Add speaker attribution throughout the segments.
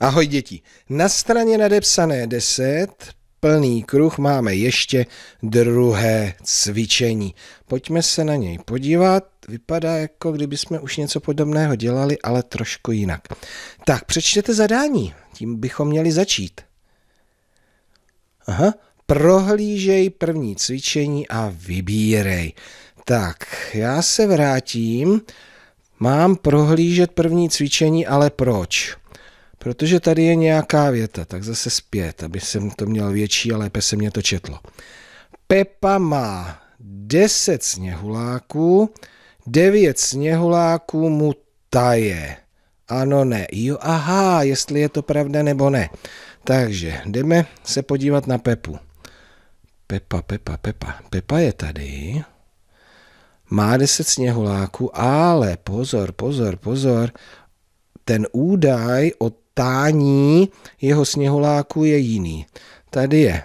Speaker 1: Ahoj děti, na straně nadepsané 10, plný kruh, máme ještě druhé cvičení. Pojďme se na něj podívat, vypadá jako kdyby jsme už něco podobného dělali, ale trošku jinak. Tak, přečtěte zadání, tím bychom měli začít. Aha, prohlížej první cvičení a vybírej. Tak, já se vrátím, mám prohlížet první cvičení, ale proč? Protože tady je nějaká věta, tak zase zpět, aby jsem to měl větší a lépe se mě to četlo. Pepa má 10 sněhuláků, 9 sněhuláků mu taje. Ano, ne. Jo, aha, jestli je to pravda nebo ne. Takže jdeme se podívat na Pepu. Pepa, Pepa, Pepa. Pepa je tady. Má 10 sněhuláků, ale pozor, pozor, pozor. Ten údaj o tání jeho sněholáku je jiný. Tady je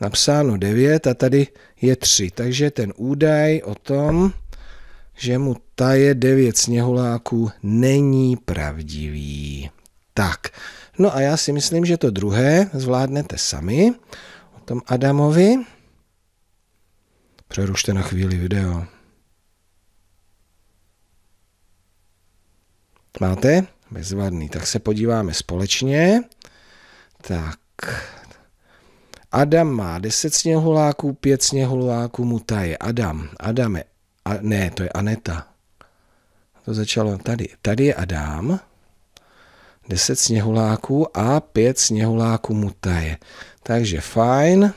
Speaker 1: napsáno 9 a tady je 3. Takže ten údaj o tom, že mu taje 9 sněholáků, není pravdivý. Tak, no a já si myslím, že to druhé zvládnete sami o tom Adamovi. Přerušte na chvíli video. Máte? Bezvadný. Tak se podíváme společně. Tak. Adam má 10 sněhuláků, 5 sněhuláků mu taje. Adam, Adam je, a, ne, to je Aneta. To začalo tady. Tady je Adam, 10 sněhuláků a 5 sněhuláků mu taje. Takže fajn,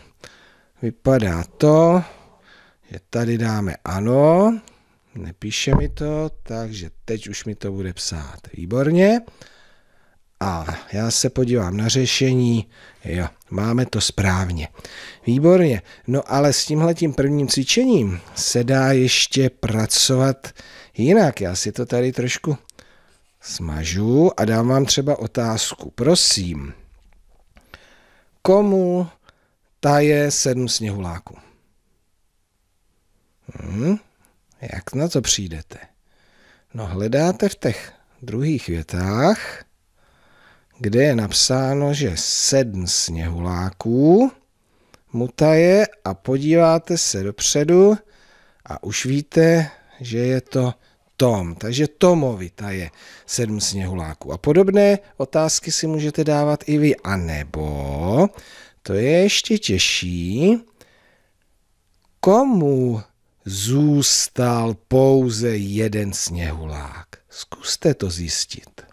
Speaker 1: vypadá to, že tady dáme ano, Nepíše mi to, takže teď už mi to bude psát. Výborně. A já se podívám na řešení. Jo, máme to správně. Výborně. No ale s tímhletím prvním cvičením se dá ještě pracovat jinak. Já si to tady trošku smažu a dám vám třeba otázku. Prosím, komu taje sedm sněhuláků? Hmm. Jak na to přijdete? No hledáte v těch druhých větách, kde je napsáno, že sedm sněhuláků mutaje a podíváte se dopředu a už víte, že je to Tom. Takže Tomovi ta je sedm sněhuláků. A podobné otázky si můžete dávat i vy. A nebo, to je ještě těžší, komu zůstal pouze jeden sněhulák. Zkuste to zjistit.